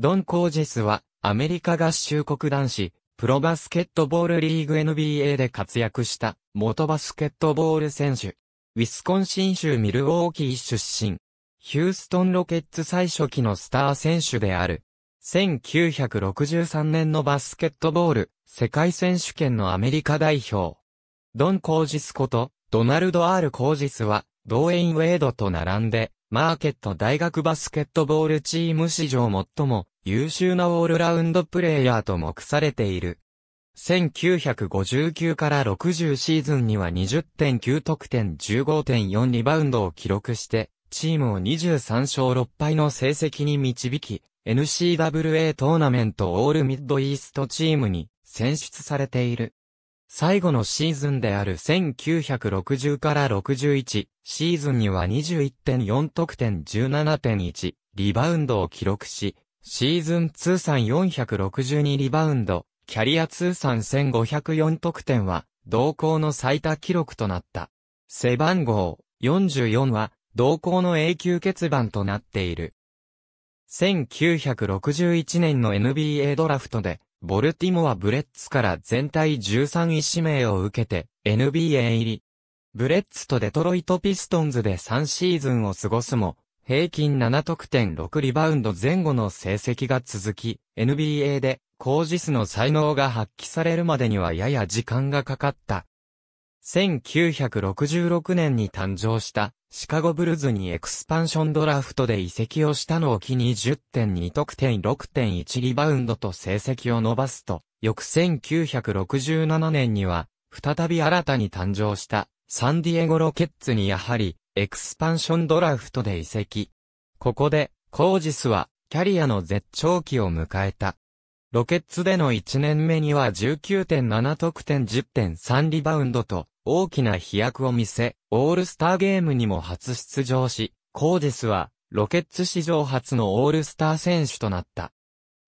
ドン・コージスは、アメリカ合衆国男子、プロバスケットボールリーグ NBA で活躍した、元バスケットボール選手。ウィスコンシン州ミルウォーキー出身。ヒューストンロケッツ最初期のスター選手である。1963年のバスケットボール、世界選手権のアメリカ代表。ドン・コージスこと、ドナルド・アール・コージスは、ドーエイン・ウェイドと並んで、マーケット大学バスケットボールチーム史上最も優秀なオールラウンドプレイヤーと目されている。1959から60シーズンには20.9得点15.4リバウンドを記録して、チームを23勝6敗の成績に導き、n c w a トーナメントオールミッドイーストチームに選出されている。最後のシーズンである1960から61シーズンには21.4得点17.1リバウンドを記録し、シーズン通算462リバウンド、キャリア通算1504得点は、同校の最多記録となった。背番号44は、同校の永久欠番となっている。1961年の NBA ドラフトで、ボルティモア・ブレッツから全体13位指名を受けて NBA 入り。ブレッツとデトロイト・ピストンズで3シーズンを過ごすも、平均7得点6リバウンド前後の成績が続き、NBA でコージスの才能が発揮されるまでにはやや時間がかかった。1966年に誕生したシカゴブルズにエクスパンションドラフトで移籍をしたのを機に10.2得点6.1リバウンドと成績を伸ばすと、翌1967年には、再び新たに誕生したサンディエゴロケッツにやはりエクスパンションドラフトで移籍。ここでコージスはキャリアの絶頂期を迎えた。ロケッツでの1年目には19.7得点10.3リバウンドと大きな飛躍を見せ、オールスターゲームにも初出場し、コーデスは、ロケッツ史上初のオールスター選手となった。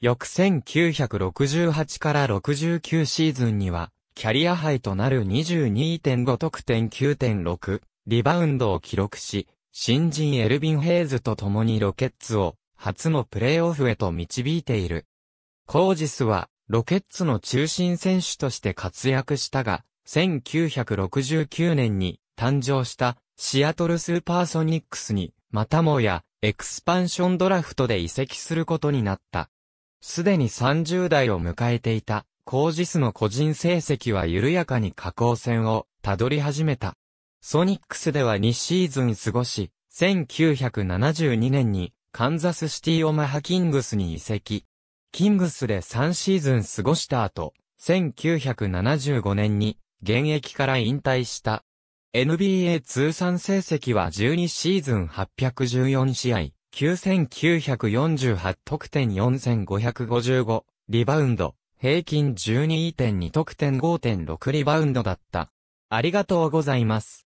翌1968から69シーズンには、キャリア杯となる22.5得点9.6、リバウンドを記録し、新人エルビン・ヘイズと共にロケッツを、初のプレーオフへと導いている。コージスは、ロケッツの中心選手として活躍したが、1969年に誕生したシアトルスーパーソニックスに、またもやエクスパンションドラフトで移籍することになった。すでに30代を迎えていた、コージスの個人成績は緩やかに下降線をたどり始めた。ソニックスでは2シーズン過ごし、1972年にカンザスシティオマハキングスに移籍。キングスで3シーズン過ごした後、1975年に現役から引退した。NBA 通算成績は12シーズン814試合、9948得点4555、リバウンド、平均12.2得点5.6リバウンドだった。ありがとうございます。